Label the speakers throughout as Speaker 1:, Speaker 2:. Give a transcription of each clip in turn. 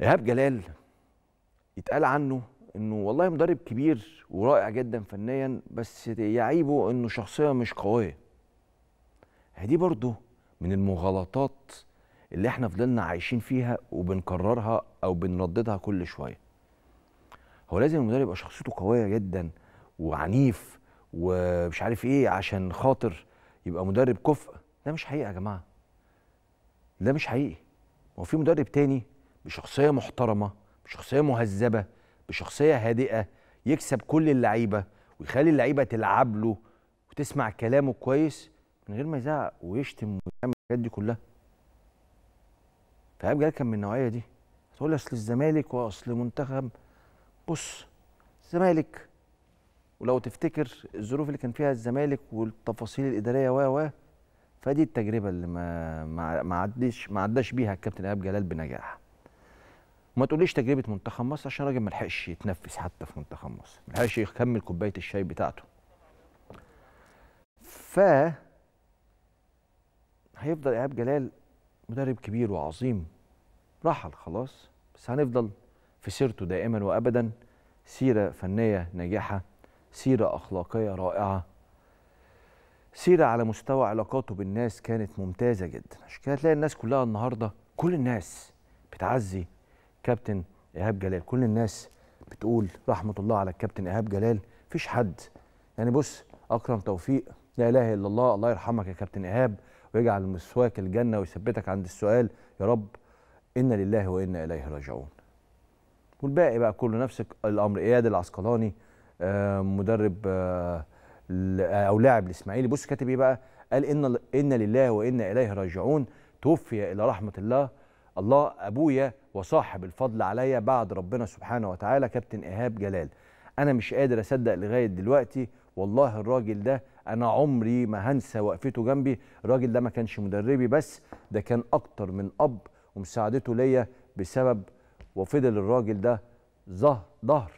Speaker 1: ايهاب جلال يتقال عنه انه والله مدرب كبير ورائع جدا فنيا بس يعيبه انه شخصيه مش قويه دي برضه من المغالطات اللي احنا فضلنا عايشين فيها وبنكررها او بنرددها كل شويه هو لازم المدرب يبقى شخصيته قويه جدا وعنيف ومش عارف ايه عشان خاطر يبقى مدرب كفء ده مش حقيقي يا جماعه ده مش حقيقي هو في مدرب تاني بشخصيه محترمه بشخصيه مهذبه بشخصيه هادئه يكسب كل اللعيبه ويخلي اللعيبه تلعب له وتسمع كلامه كويس من غير ما يزعق ويشتم ويعمل الحاجات دي كلها فايهاب جلال كان من النوعيه دي تقول اصل الزمالك واصل منتخب بص الزمالك ولو تفتكر الظروف اللي كان فيها الزمالك والتفاصيل الاداريه و و فدي التجربه اللي ما ما عدش ما عداش بيها الكابتن ايهاب جلال بنجاح وما تقوليش تجربه منتخب مصر عشان الراجل ما لحقش يتنفس حتى في منتخب مصر ما لحقش يكمل كوبايه الشاي بتاعته ف هيفضل ايهاب جلال مدرب كبير وعظيم رحل خلاص بس هنفضل في سيرته دائما وابدا سيره فنيه ناجحه سيره اخلاقيه رائعه سيره على مستوى علاقاته بالناس كانت ممتازه جدا عشان كده تلاقي الناس كلها النهارده كل الناس بتعزي كابتن ايهاب جلال كل الناس بتقول رحمه الله على الكابتن ايهاب جلال مفيش حد يعني بص اكرم توفيق لا اله الا الله الله يرحمك يا كابتن ايهاب ويجعل مسواك الجنه ويثبتك عند السؤال يا رب انا لله وانا اليه راجعون والباقي بقى كله نفس الامر اياد العسقلاني آه، مدرب آه، او لاعب الاسماعيلي بص كاتب ايه بقى قال ان انا لله وانا اليه راجعون توفي الى رحمه الله الله ابويا وصاحب الفضل عليا بعد ربنا سبحانه وتعالى كابتن ايهاب جلال انا مش قادر اصدق لغايه دلوقتي والله الراجل ده انا عمري ما هنسى وقفته جنبي الراجل ده ما كانش مدربي بس ده كان اكتر من اب ومساعدته ليا بسبب وفضل الراجل ده ظهر ظهر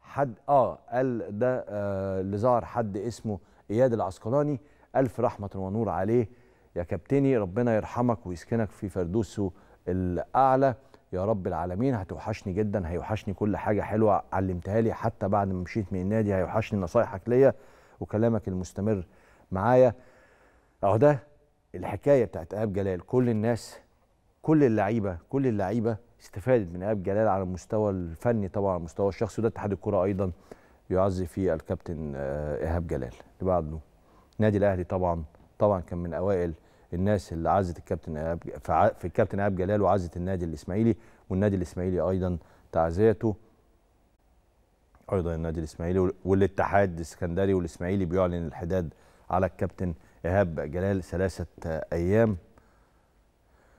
Speaker 1: حد اه قال ده آه اللي ظهر حد اسمه اياد العسقلاني الف رحمه ونور عليه يا كابتني ربنا يرحمك ويسكنك في فردوسه الاعلى يا رب العالمين هتوحشني جدا هيوحشني كل حاجه حلوه علمتها لي حتى بعد ما مشيت من النادي هيوحشني نصايحك ليا وكلامك المستمر معايا اهو ده الحكايه بتاعت ايهاب جلال كل الناس كل اللعيبه كل اللعيبه استفادت من ايهاب جلال على المستوى الفني طبعا على المستوى الشخصي وده اتحاد الكره ايضا يعزي فيه الكابتن آه، ايهاب جلال اللي بعده النادي الاهلي طبعا طبعا كان من اوائل الناس اللي عزت الكابتن ايهاب في الكابتن ايهاب جلال وعزت النادي الاسماعيلي والنادي الاسماعيلي ايضا تعزيته ايضا النادي الاسماعيلي والاتحاد الاسكندري والاسماعيلي بيعلن الحداد على الكابتن ايهاب جلال ثلاثه ايام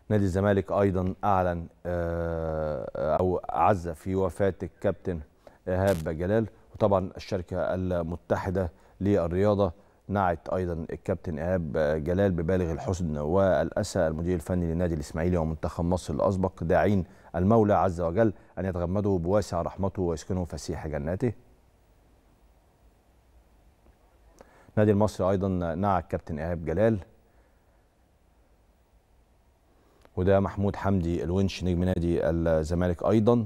Speaker 1: نادي الزمالك ايضا اعلن آه، او عز في وفاه الكابتن ايهاب جلال وطبعا الشركه المتحده للرياضه نعت ايضا الكابتن ايهاب جلال ببالغ الحزن والاسى المدير الفني للنادي الاسماعيلي ومنتخب مصر الاسبق داعين المولى عز وجل ان يتغمده بواسع رحمته ويسكنه فسيح جناته. النادي المصري ايضا نعى الكابتن ايهاب جلال وده محمود حمدي الونش نجم نادي الزمالك ايضا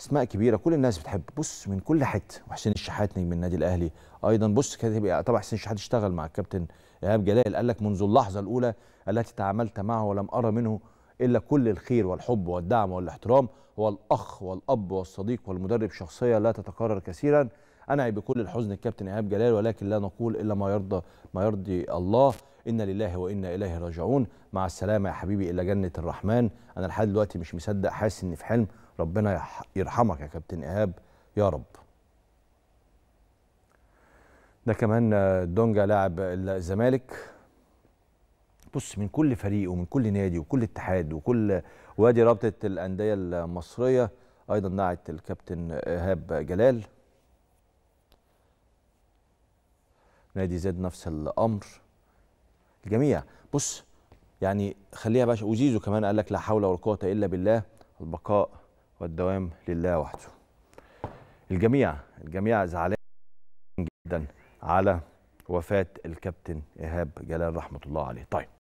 Speaker 1: اسماء كبيره كل الناس بتحب بص من كل حته وحسين الشحات نجم النادي الاهلي ايضا بص كده طبعا حسين الشحات اشتغل مع الكابتن ايهاب جلال قال لك منذ اللحظه الاولى التي تعاملت معه ولم ارى منه الا كل الخير والحب والدعم والاحترام هو الاخ والاب والصديق والمدرب شخصيه لا تتكرر كثيرا انعي بكل الحزن الكابتن ايهاب جلال ولكن لا نقول الا ما يرضى ما يرضي الله انا لله وانا اليه راجعون مع السلامه يا حبيبي الى جنه الرحمن انا لحد دلوقتي مش مصدق حاسس اني في حلم ربنا يرحمك يا كابتن ايهاب يا رب ده كمان دونجا لاعب الزمالك بص من كل فريق ومن كل نادي وكل اتحاد وكل وادي رابطه الانديه المصريه ايضا نعت الكابتن ايهاب جلال نادي زاد نفس الامر الجميع بص يعني خليها باشا وزيزو كمان قال لك لا حول ولا قوه الا بالله البقاء والدوام لله وحده الجميع الجميع زعلان جدا على وفاة الكابتن إيهاب جلال رحمة الله عليه طيب